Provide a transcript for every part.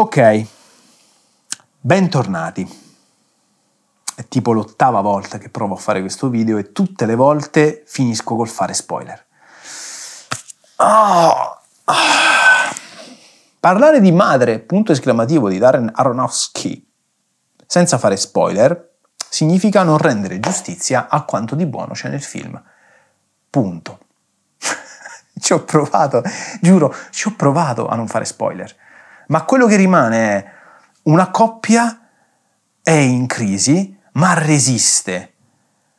Ok, bentornati. È tipo l'ottava volta che provo a fare questo video e tutte le volte finisco col fare spoiler. Oh, Parlare di madre, punto esclamativo, di Darren Aronofsky, senza fare spoiler, significa non rendere giustizia a quanto di buono c'è nel film. Punto. ci ho provato, giuro, ci ho provato a non fare spoiler ma quello che rimane è una coppia è in crisi, ma resiste.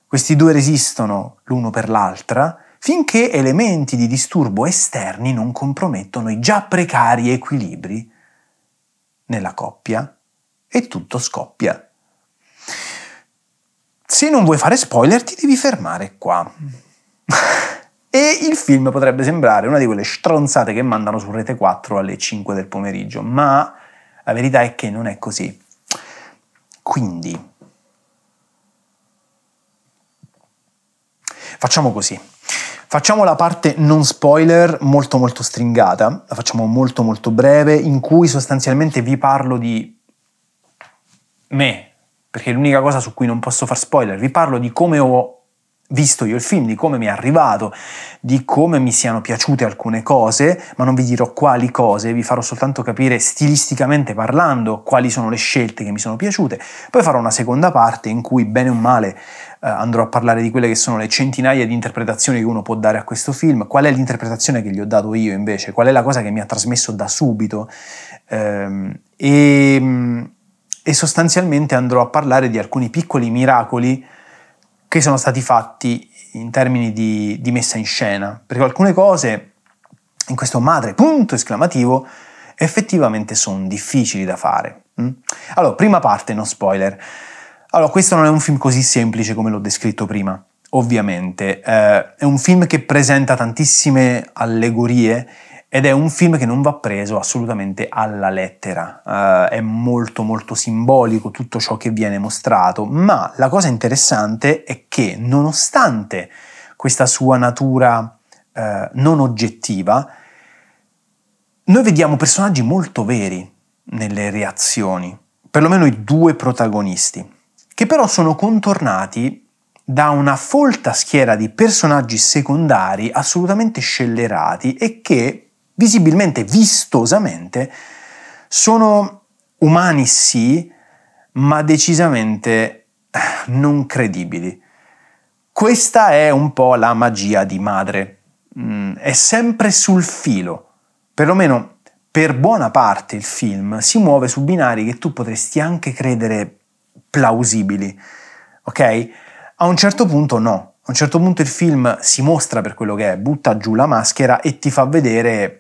Questi due resistono l'uno per l'altra finché elementi di disturbo esterni non compromettono i già precari equilibri nella coppia e tutto scoppia. Se non vuoi fare spoiler ti devi fermare qua. E il film potrebbe sembrare una di quelle stronzate che mandano su Rete 4 alle 5 del pomeriggio, ma la verità è che non è così. Quindi, facciamo così. Facciamo la parte non spoiler molto molto stringata, la facciamo molto molto breve, in cui sostanzialmente vi parlo di me, perché è l'unica cosa su cui non posso far spoiler, vi parlo di come ho visto io il film, di come mi è arrivato, di come mi siano piaciute alcune cose, ma non vi dirò quali cose, vi farò soltanto capire stilisticamente parlando quali sono le scelte che mi sono piaciute. Poi farò una seconda parte in cui bene o male eh, andrò a parlare di quelle che sono le centinaia di interpretazioni che uno può dare a questo film, qual è l'interpretazione che gli ho dato io invece, qual è la cosa che mi ha trasmesso da subito ehm, e, mm, e sostanzialmente andrò a parlare di alcuni piccoli miracoli che sono stati fatti in termini di, di messa in scena, perché alcune cose in questo madre punto esclamativo effettivamente sono difficili da fare. Mm? Allora, prima parte, no spoiler. Allora, questo non è un film così semplice come l'ho descritto prima, ovviamente. Eh, è un film che presenta tantissime allegorie ed è un film che non va preso assolutamente alla lettera, uh, è molto molto simbolico tutto ciò che viene mostrato, ma la cosa interessante è che nonostante questa sua natura uh, non oggettiva, noi vediamo personaggi molto veri nelle reazioni, perlomeno i due protagonisti, che però sono contornati da una folta schiera di personaggi secondari assolutamente scellerati e che visibilmente, vistosamente, sono umani sì, ma decisamente eh, non credibili. Questa è un po' la magia di madre, mm, è sempre sul filo, perlomeno per buona parte il film si muove su binari che tu potresti anche credere plausibili, ok? A un certo punto no, a un certo punto il film si mostra per quello che è, butta giù la maschera e ti fa vedere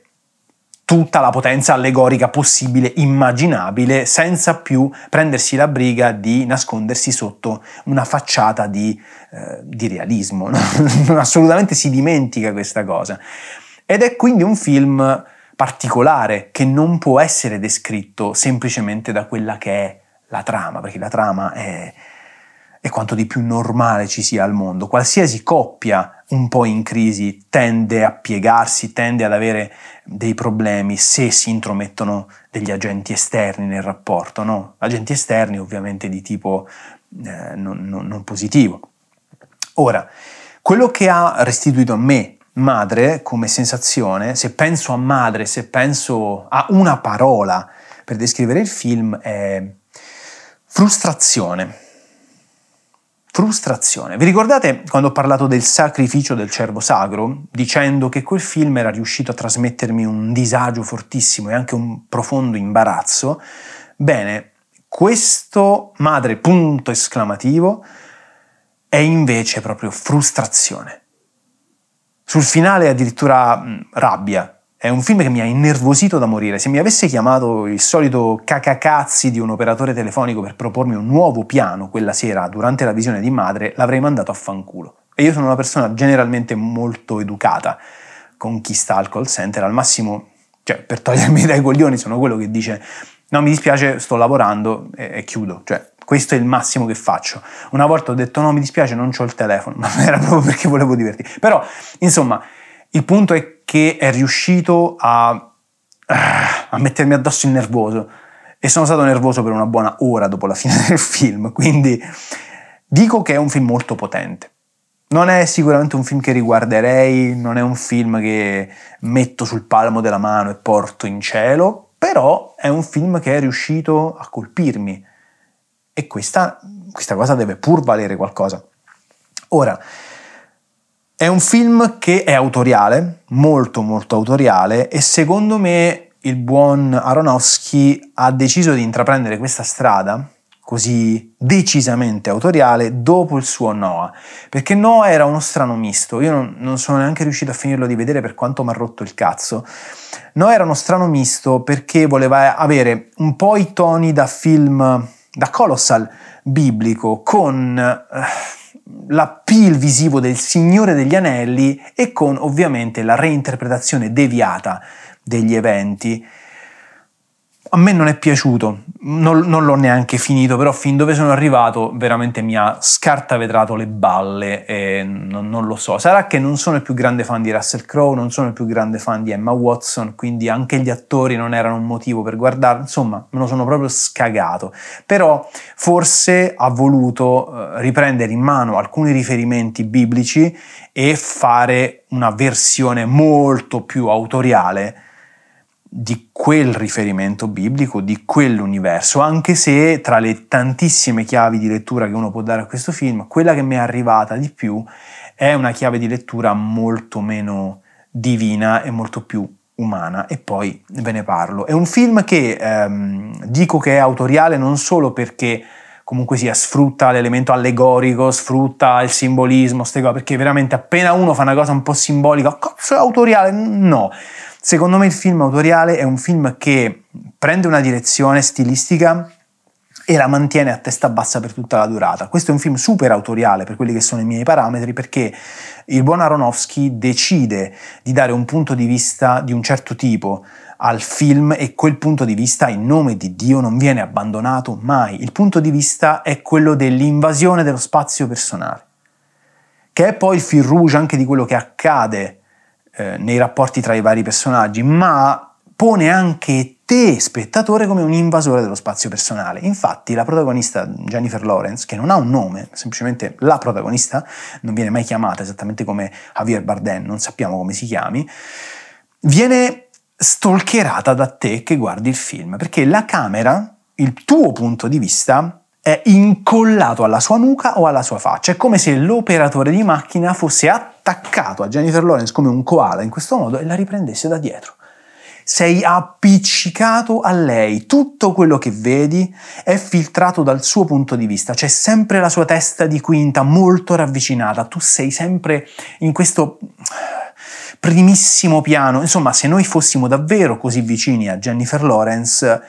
tutta la potenza allegorica possibile, immaginabile, senza più prendersi la briga di nascondersi sotto una facciata di, eh, di realismo. Assolutamente si dimentica questa cosa. Ed è quindi un film particolare che non può essere descritto semplicemente da quella che è la trama, perché la trama è, e quanto di più normale ci sia al mondo. Qualsiasi coppia un po' in crisi tende a piegarsi, tende ad avere dei problemi se si intromettono degli agenti esterni nel rapporto, no? agenti esterni ovviamente di tipo eh, non, non, non positivo. Ora, quello che ha restituito a me madre come sensazione, se penso a madre, se penso a una parola per descrivere il film, è frustrazione frustrazione. Vi ricordate quando ho parlato del sacrificio del cervo sacro, dicendo che quel film era riuscito a trasmettermi un disagio fortissimo e anche un profondo imbarazzo? Bene, questo madre punto esclamativo è invece proprio frustrazione. Sul finale addirittura mh, rabbia, è un film che mi ha innervosito da morire. Se mi avesse chiamato il solito cacacazzi di un operatore telefonico per propormi un nuovo piano quella sera durante la visione di madre, l'avrei mandato a fanculo. E io sono una persona generalmente molto educata con chi sta al call center, al massimo, cioè per togliermi dai coglioni, sono quello che dice no mi dispiace, sto lavorando e, e chiudo. Cioè, questo è il massimo che faccio. Una volta ho detto no mi dispiace, non ho il telefono, ma era proprio perché volevo divertirmi. Però, insomma... Il punto è che è riuscito a, a mettermi addosso il nervoso e sono stato nervoso per una buona ora dopo la fine del film, quindi dico che è un film molto potente. Non è sicuramente un film che riguarderei, non è un film che metto sul palmo della mano e porto in cielo, però è un film che è riuscito a colpirmi e questa, questa cosa deve pur valere qualcosa. Ora, è un film che è autoriale, molto molto autoriale e secondo me il buon Aronofsky ha deciso di intraprendere questa strada così decisamente autoriale dopo il suo Noah, perché Noah era uno strano misto, io non, non sono neanche riuscito a finirlo di vedere per quanto mi ha rotto il cazzo. Noah era uno strano misto perché voleva avere un po' i toni da film, da colossal biblico, con... Uh, l'appeal visivo del Signore degli Anelli e con ovviamente la reinterpretazione deviata degli eventi a me non è piaciuto, non, non, l'ho neanche finito, però fin dove sono arrivato veramente mi ha scartavetrato le balle e non, non, lo so. Sarà che non sono il più grande fan di Russell Crowe, non sono il più grande fan di Emma Watson, quindi anche gli attori non erano un motivo per guardarlo, insomma me lo sono proprio scagato. Però forse ha voluto eh, riprendere in mano alcuni riferimenti biblici e fare una versione molto più autoriale di quel riferimento biblico, di quell'universo, anche se tra le tantissime chiavi di lettura che uno può dare a questo film, quella che mi è arrivata di più è una chiave di lettura molto meno divina e molto più umana e poi ve ne parlo. È un film che ehm, dico che è autoriale non solo perché comunque sia sfrutta l'elemento allegorico, sfrutta il simbolismo, perché veramente appena uno fa una cosa un po' simbolica, cazzo, è autoriale, no. Secondo me il film autoriale è un film che prende una direzione stilistica e la mantiene a testa bassa per tutta la durata. Questo è un film super autoriale per quelli che sono i miei parametri perché il buon Aronofsky decide di dare un punto di vista di un certo tipo al film e quel punto di vista in nome di Dio non viene abbandonato mai. Il punto di vista è quello dell'invasione dello spazio personale, che è poi il fil rouge anche di quello che accade eh, nei rapporti tra i vari personaggi, ma pone anche te, spettatore, come un invasore dello spazio personale. Infatti la protagonista Jennifer Lawrence, che non ha un nome, semplicemente la protagonista, non viene mai chiamata esattamente come Javier Bardem, non sappiamo come si chiami, viene stalkerata da te che guardi il film, perché la camera, il tuo punto di vista, è incollato alla sua nuca o alla sua faccia. È come se l'operatore di macchina fosse attaccato a Jennifer Lawrence come un koala in questo modo e la riprendesse da dietro. Sei appiccicato a lei, tutto quello che vedi è filtrato dal suo punto di vista, c'è sempre la sua testa di quinta molto ravvicinata, tu sei sempre in questo primissimo piano, insomma se noi fossimo davvero così vicini a Jennifer Lawrence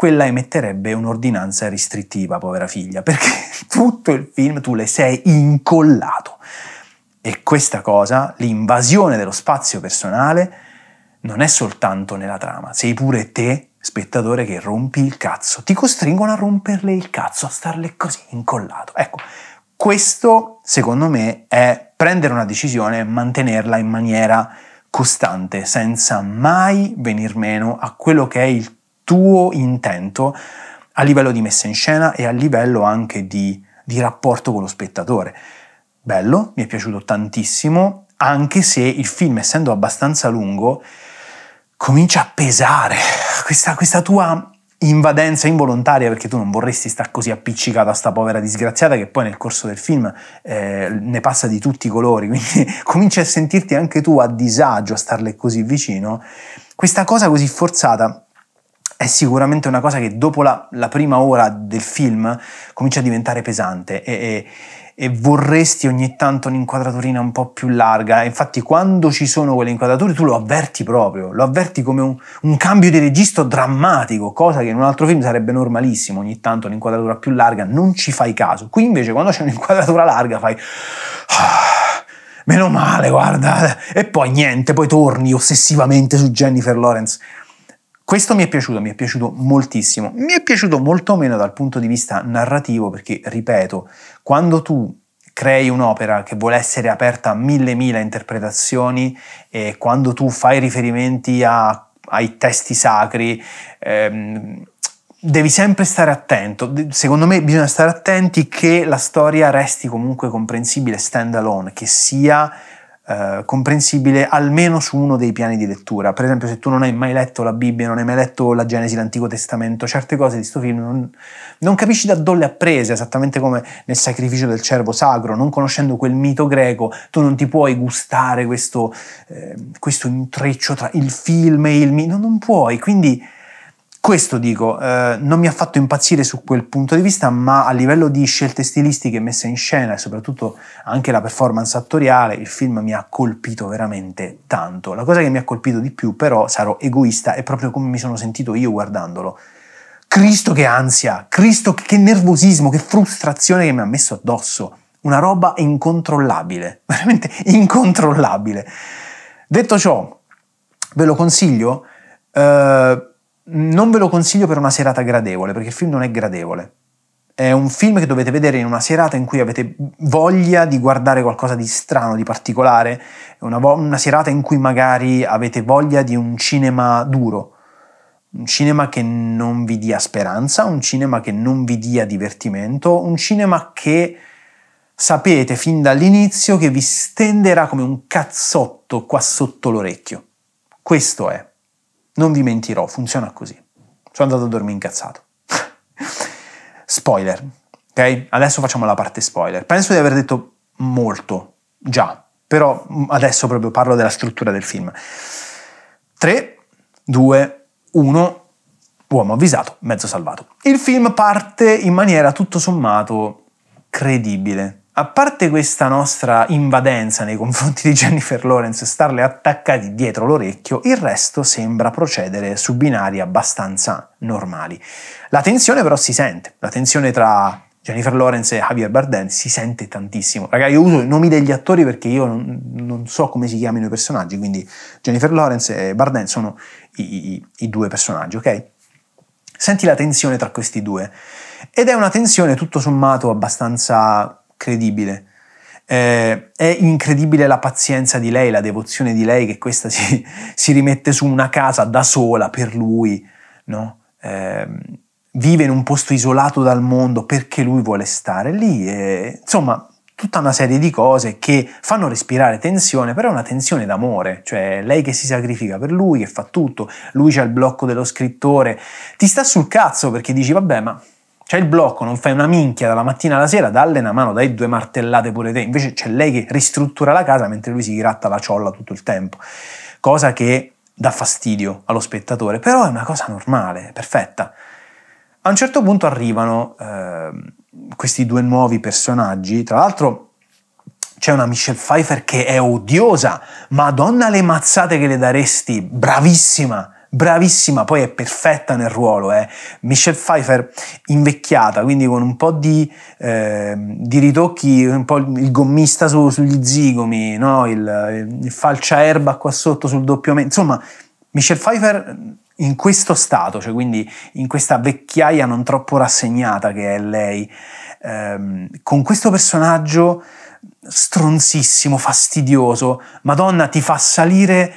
quella emetterebbe un'ordinanza restrittiva, povera figlia, perché tutto il film tu le sei incollato. E questa cosa, l'invasione dello spazio personale, non è soltanto nella trama, sei pure te, spettatore, che rompi il cazzo, ti costringono a romperle il cazzo, a starle così incollato. Ecco, questo secondo me è prendere una decisione e mantenerla in maniera costante, senza mai venir meno a quello che è il tuo intento a livello di messa in scena e a livello anche di, di rapporto con lo spettatore. Bello, mi è piaciuto tantissimo, anche se il film, essendo abbastanza lungo, comincia a pesare. Questa, questa tua invadenza involontaria perché tu non vorresti star così appiccicata a sta povera disgraziata che poi nel corso del film eh, ne passa di tutti i colori, quindi cominci a sentirti anche tu a disagio a starle così vicino. Questa cosa così forzata è sicuramente una cosa che dopo la, la prima ora del film comincia a diventare pesante e, e, e vorresti ogni tanto un'inquadraturina un po' più larga. Infatti quando ci sono quelle inquadrature tu lo avverti proprio, lo avverti come un, un cambio di registro drammatico, cosa che in un altro film sarebbe normalissimo, ogni tanto un'inquadratura più larga, non ci fai caso. Qui invece quando c'è un'inquadratura larga fai ah, meno male, guarda. E poi niente, poi torni ossessivamente su Jennifer Lawrence. Questo mi è piaciuto, mi è piaciuto moltissimo. Mi è piaciuto molto meno dal punto di vista narrativo perché, ripeto, quando tu crei un'opera che vuole essere aperta a mille mila interpretazioni e quando tu fai riferimenti a, ai testi sacri, ehm, devi sempre stare attento. Secondo me bisogna stare attenti che la storia resti comunque comprensibile stand alone, che sia eh, comprensibile almeno su uno dei piani di lettura. Per esempio, se tu non hai mai letto la Bibbia, non hai mai letto la Genesi, l'Antico Testamento, certe cose di questo film non, non capisci da dove le ha prese, esattamente come nel sacrificio del cervo sacro, non conoscendo quel mito greco, tu non ti puoi gustare questo, eh, questo intreccio tra il film e il mito, non, non puoi, quindi questo dico, eh, non mi ha fatto impazzire su quel punto di vista, ma a livello di scelte stilistiche messe in scena e soprattutto anche la performance attoriale, il film mi ha colpito veramente tanto. La cosa che mi ha colpito di più, però, sarò egoista, è proprio come mi sono sentito io guardandolo. Cristo che ansia, Cristo che nervosismo, che frustrazione che mi ha messo addosso. Una roba incontrollabile, veramente incontrollabile. Detto ciò, ve lo consiglio. Eh, non ve lo consiglio per una serata gradevole, perché il film non è gradevole. È un film che dovete vedere in una serata in cui avete voglia di guardare qualcosa di strano, di particolare, una, vo- una serata in cui magari avete voglia di un cinema duro, un cinema che non vi dia speranza, un cinema che non vi dia divertimento, un cinema che sapete fin dall'inizio che vi stenderà come un cazzotto qua sotto l'orecchio. Questo è. Non vi mentirò, funziona così. Sono andato a dormire incazzato. spoiler, ok? Adesso facciamo la parte spoiler. Penso di aver detto molto, già, però adesso proprio parlo della struttura del film. 3, 2, 1, uomo avvisato, mezzo salvato. Il film parte in maniera tutto sommato credibile a parte questa nostra invadenza nei confronti di Jennifer Lawrence starle attaccati dietro l'orecchio, il resto sembra procedere su binari abbastanza normali. La tensione però si sente, la tensione tra Jennifer Lawrence e Javier Bardem si sente tantissimo. Ragazzi, io uso i nomi degli attori perché io non, non so come si chiamino i personaggi, quindi Jennifer Lawrence e Bardem sono i, i, i due personaggi, ok? Senti la tensione tra questi due. Ed è una tensione tutto sommato abbastanza credibile. Eh, è incredibile la pazienza di lei, la devozione di lei che questa si, si rimette su una casa da sola per lui, no? eh, vive in un posto isolato dal mondo perché lui vuole stare lì, e, insomma tutta una serie di cose che fanno respirare tensione, però è una tensione d'amore, cioè lei che si sacrifica per lui, che fa tutto, lui c'ha il blocco dello scrittore, ti sta sul cazzo perché dici vabbè ma c'è il blocco, non fai una minchia dalla mattina alla sera, dalle una mano, dai due martellate pure te. Invece c'è lei che ristruttura la casa mentre lui si gratta la ciolla tutto il tempo. Cosa che dà fastidio allo spettatore, però è una cosa normale, perfetta. A un certo punto arrivano eh, questi due nuovi personaggi, tra l'altro c'è una Michelle Pfeiffer che è odiosa, madonna le mazzate che le daresti, bravissima, bravissima, poi è perfetta nel ruolo, eh. Michelle Pfeiffer invecchiata, quindi con un po' di, eh, di ritocchi, un po' il gommista su, sugli zigomi, no? il, il falcia erba qua sotto sul doppio mento, insomma Michelle Pfeiffer in questo stato, cioè quindi in questa vecchiaia non troppo rassegnata che è lei, ehm, con questo personaggio stronzissimo, fastidioso, Madonna ti fa salire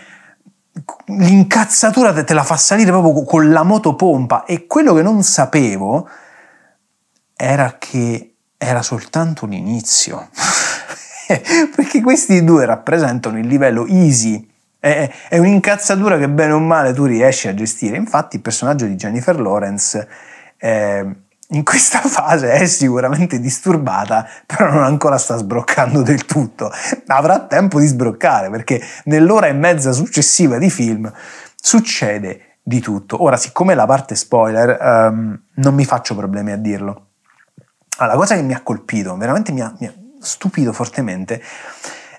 l'incazzatura te la fa salire proprio con la motopompa e quello che non sapevo era che era soltanto un inizio perché questi due rappresentano il livello easy è, è, un'incazzatura che bene o male tu riesci a gestire infatti il personaggio di Jennifer Lawrence eh, in questa fase è sicuramente disturbata, però non ancora sta sbroccando del tutto. Avrà tempo di sbroccare perché nell'ora e mezza successiva di film succede di tutto. Ora, siccome la parte spoiler, um, non mi faccio problemi a dirlo. Allora, la cosa che mi ha colpito, veramente mi ha, mi ha stupito fortemente,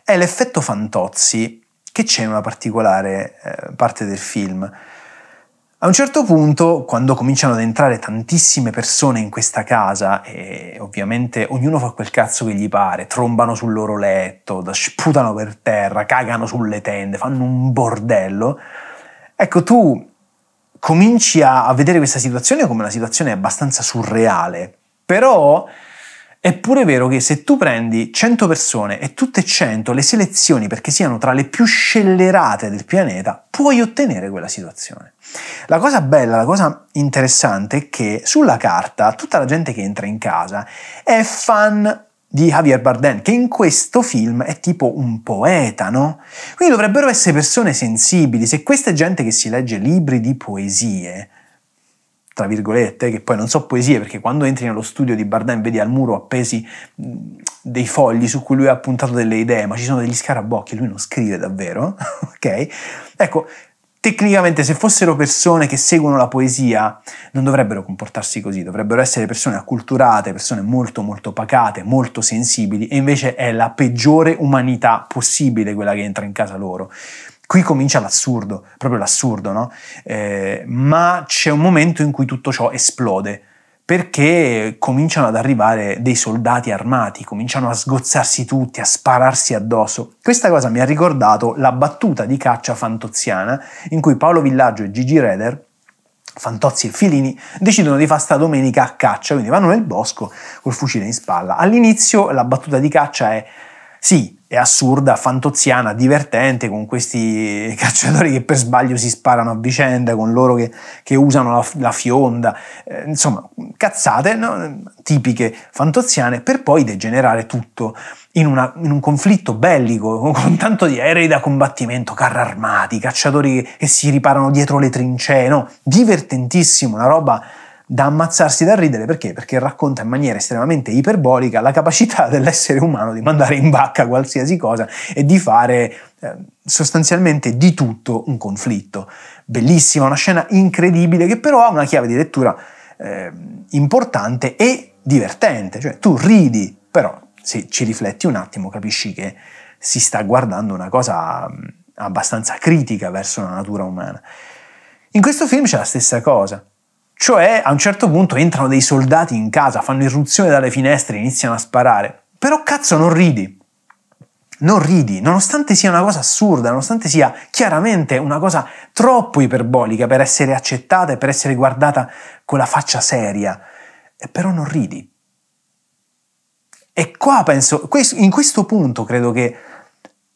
è l'effetto fantozzi che c'è in una particolare eh, parte del film a un certo punto, quando cominciano ad entrare tantissime persone in questa casa, e ovviamente ognuno fa quel cazzo che gli pare, trombano sul loro letto, sputano per terra, cagano sulle tende, fanno un bordello, ecco tu cominci a, a vedere questa situazione come una situazione abbastanza surreale, però è pure vero che se tu prendi 100 persone e tutte 100 le selezioni perché siano tra le più scellerate del pianeta, puoi ottenere quella situazione. La cosa bella, la cosa interessante è che sulla carta tutta la gente che entra in casa è fan di Javier Bardem, che in questo film è tipo un poeta, no? Quindi dovrebbero essere persone sensibili. Se questa è gente che si legge libri di poesie, tra virgolette, che poi non so poesie, perché quando entri nello studio di Bardem vedi al muro appesi dei fogli su cui lui ha puntato delle idee, ma ci sono degli scarabocchi, e lui non scrive davvero, ok? Ecco, tecnicamente se fossero persone che seguono la poesia non dovrebbero comportarsi così, dovrebbero essere persone acculturate, persone molto molto pacate, molto sensibili, e invece è la peggiore umanità possibile quella che entra in casa loro. Qui comincia l'assurdo, proprio l'assurdo, no? Eh, ma c'è un momento in cui tutto ciò esplode, perché cominciano ad arrivare dei soldati armati, cominciano a sgozzarsi tutti, a spararsi addosso. Questa cosa mi ha ricordato la battuta di caccia fantoziana in cui Paolo Villaggio e Gigi Reder Fantozzi e Filini decidono di fare sta domenica a caccia, quindi vanno nel bosco col fucile in spalla. All'inizio la battuta di caccia è sì, è assurda, fantoziana, divertente con questi cacciatori che per sbaglio si sparano a vicenda, con loro che, che usano la, la fionda, eh, insomma, cazzate no? tipiche fantoziane per poi degenerare tutto in, una, in, un conflitto bellico con tanto di aerei da combattimento, carri armati, cacciatori che, che si riparano dietro le trincee, no? divertentissimo, una roba da ammazzarsi da ridere perché? Perché racconta in maniera estremamente iperbolica la capacità dell'essere umano di mandare in bacca qualsiasi cosa e di fare eh, sostanzialmente di tutto un conflitto. Bellissima, una scena incredibile che però ha una chiave di lettura eh, importante e divertente, cioè tu ridi, però se ci rifletti un attimo capisci che si sta guardando una cosa mm, abbastanza critica verso la natura umana. In questo film c'è la stessa cosa. Cioè, a un certo punto entrano dei soldati in casa, fanno irruzione dalle finestre e iniziano a sparare. Però cazzo non ridi. Non ridi, nonostante sia una cosa assurda, nonostante sia chiaramente una cosa troppo iperbolica per essere accettata e per essere guardata con la faccia seria, eh, però non ridi. E qua penso, in questo punto credo che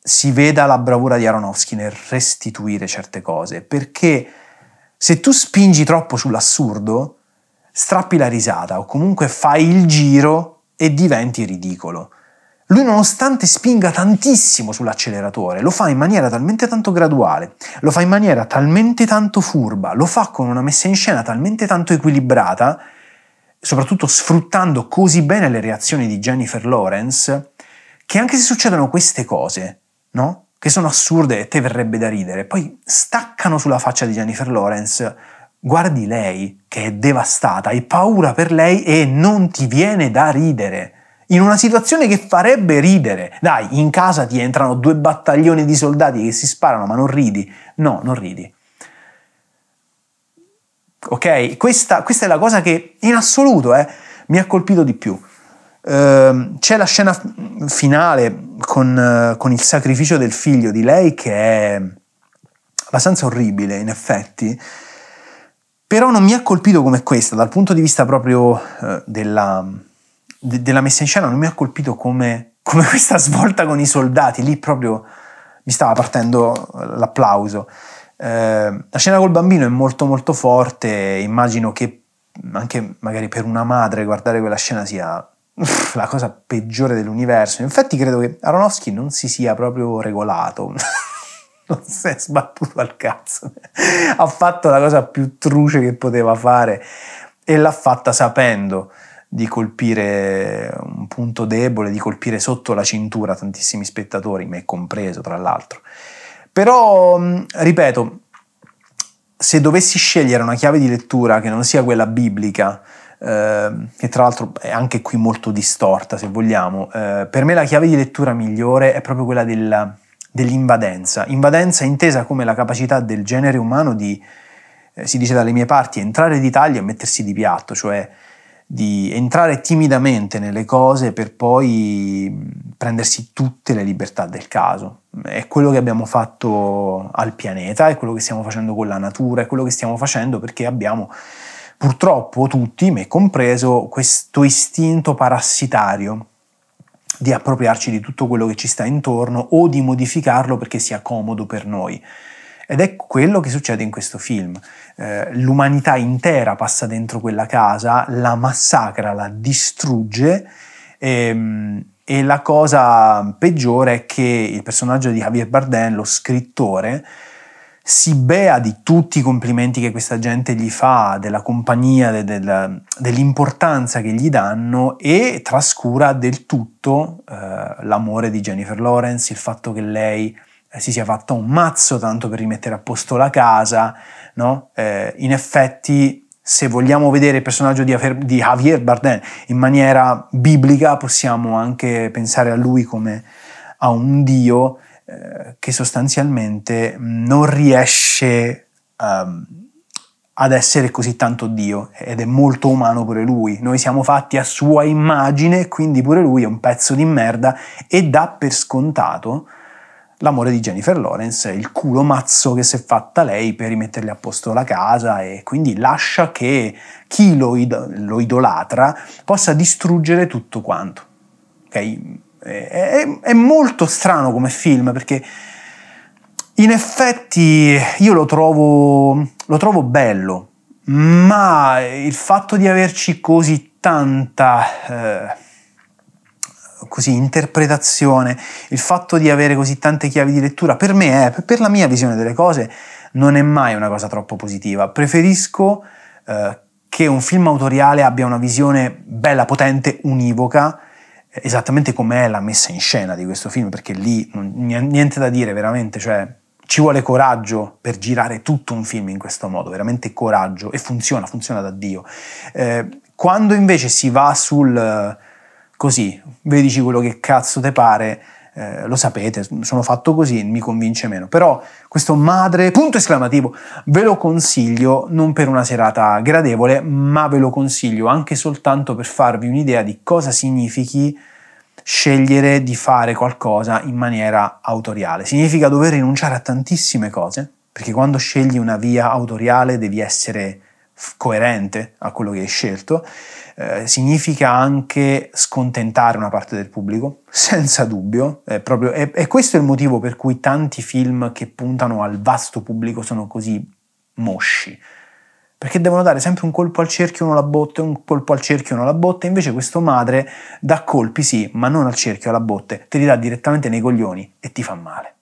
si veda la bravura di Aronofsky nel restituire certe cose, perché se tu spingi troppo sull'assurdo, strappi la risata o comunque fai il giro e diventi ridicolo. Lui nonostante spinga tantissimo sull'acceleratore, lo fa in maniera talmente tanto graduale, lo fa in maniera talmente tanto furba, lo fa con una messa in scena talmente tanto equilibrata, soprattutto sfruttando così bene le reazioni di Jennifer Lawrence, che anche se succedono queste cose, no? che sono assurde e te verrebbe da ridere, poi staccano sulla faccia di Jennifer Lawrence, guardi lei che è devastata, hai paura per lei e non ti viene da ridere. In una situazione che farebbe ridere. Dai, in casa ti entrano due battaglioni di soldati che si sparano, ma non ridi. No, non ridi. Ok? Questa, questa è la cosa che in assoluto eh, mi ha colpito di più. Ehm, c'è la scena finale con, eh, con, il sacrificio del figlio di lei che è abbastanza orribile in effetti, però non mi ha colpito come questa dal punto di vista proprio eh, della, della messa in scena, non mi ha colpito come, come questa svolta con i soldati, lì proprio mi stava partendo eh, l'applauso. Eh, la scena col bambino è molto molto forte, immagino che anche magari per una madre guardare quella scena sia la cosa peggiore dell'universo. Infatti credo che Aronofsky non si sia proprio regolato. non si è sbattuto al cazzo. ha fatto la cosa più truce che poteva fare e l'ha fatta sapendo di colpire un punto debole, di colpire sotto la cintura tantissimi spettatori, me compreso tra l'altro. Però, mm, ripeto, se dovessi scegliere una chiave di lettura che non sia quella biblica, eh, che tra l'altro è anche qui molto distorta se vogliamo. Eh, per me la chiave di lettura migliore è proprio quella della, dell'invadenza. Invadenza intesa come la capacità del genere umano di, eh, si dice dalle mie parti, entrare di taglio e mettersi di piatto, cioè di entrare timidamente nelle cose per poi prendersi tutte le libertà del caso. È quello che abbiamo fatto al pianeta, è quello che stiamo facendo con la natura, è quello che stiamo facendo perché abbiamo Purtroppo tutti, me compreso, questo istinto parassitario di appropriarci di tutto quello che ci sta intorno o di modificarlo perché sia comodo per noi. Ed è quello che succede in questo film. Eh, l'umanità intera passa dentro quella casa, la massacra, la distrugge e, ehm, e la cosa peggiore è che il personaggio di Javier Bardem, lo scrittore, si bea di tutti i complimenti che questa gente gli fa, della compagnia, de, de, de, dell'importanza che gli danno e trascura del tutto eh, l'amore di Jennifer Lawrence, il fatto che lei eh, si sia fatta un mazzo tanto per rimettere a posto la casa. No? Eh, in effetti, se vogliamo vedere il personaggio di, Afer, di Javier Bardem in maniera biblica, possiamo anche pensare a lui come a un dio eh, che sostanzialmente mm, non riesce um, ad essere così tanto Dio ed è molto umano pure lui. Noi siamo fatti a sua immagine, quindi pure lui è un pezzo di merda e dà per scontato l'amore di Jennifer Lawrence, il culo mazzo che si è fatta lei per rimetterle a posto la casa e quindi lascia che chi lo, id- lo idolatra possa distruggere tutto quanto. Okay? è, è molto strano come film perché in effetti io lo trovo, lo trovo bello, ma il fatto di averci così tanta... Eh, così, interpretazione, il fatto di avere così tante chiavi di lettura, per me è, per la mia visione delle cose, non è mai una cosa troppo positiva. Preferisco eh, che un film autoriale abbia una visione bella, potente, univoca, esattamente com'è la messa in scena di questo film, perché lì non, niente da dire veramente, cioè ci vuole coraggio per girare tutto un film in questo modo, veramente coraggio e funziona, funziona da Dio. Eh, quando invece si va sul eh, così, vedici quello che cazzo te pare, eh, lo sapete, sono fatto così, mi convince meno. Però questo madre, punto esclamativo, ve lo consiglio non per una serata gradevole, ma ve lo consiglio anche soltanto per farvi un'idea di cosa significhi scegliere di fare qualcosa in maniera autoriale. Significa dover rinunciare a tantissime cose, perché quando scegli una via autoriale devi essere coerente a quello che hai scelto eh, significa anche scontentare una parte del pubblico, senza dubbio. È proprio, è, è questo il motivo per cui tanti film che puntano al vasto pubblico sono così mosci. Perché devono dare sempre un colpo al cerchio, uno alla botte, un colpo al cerchio, uno alla botte. Invece questo madre dà colpi, sì, ma non al cerchio, alla botte. Te li dà direttamente nei coglioni e ti fa male.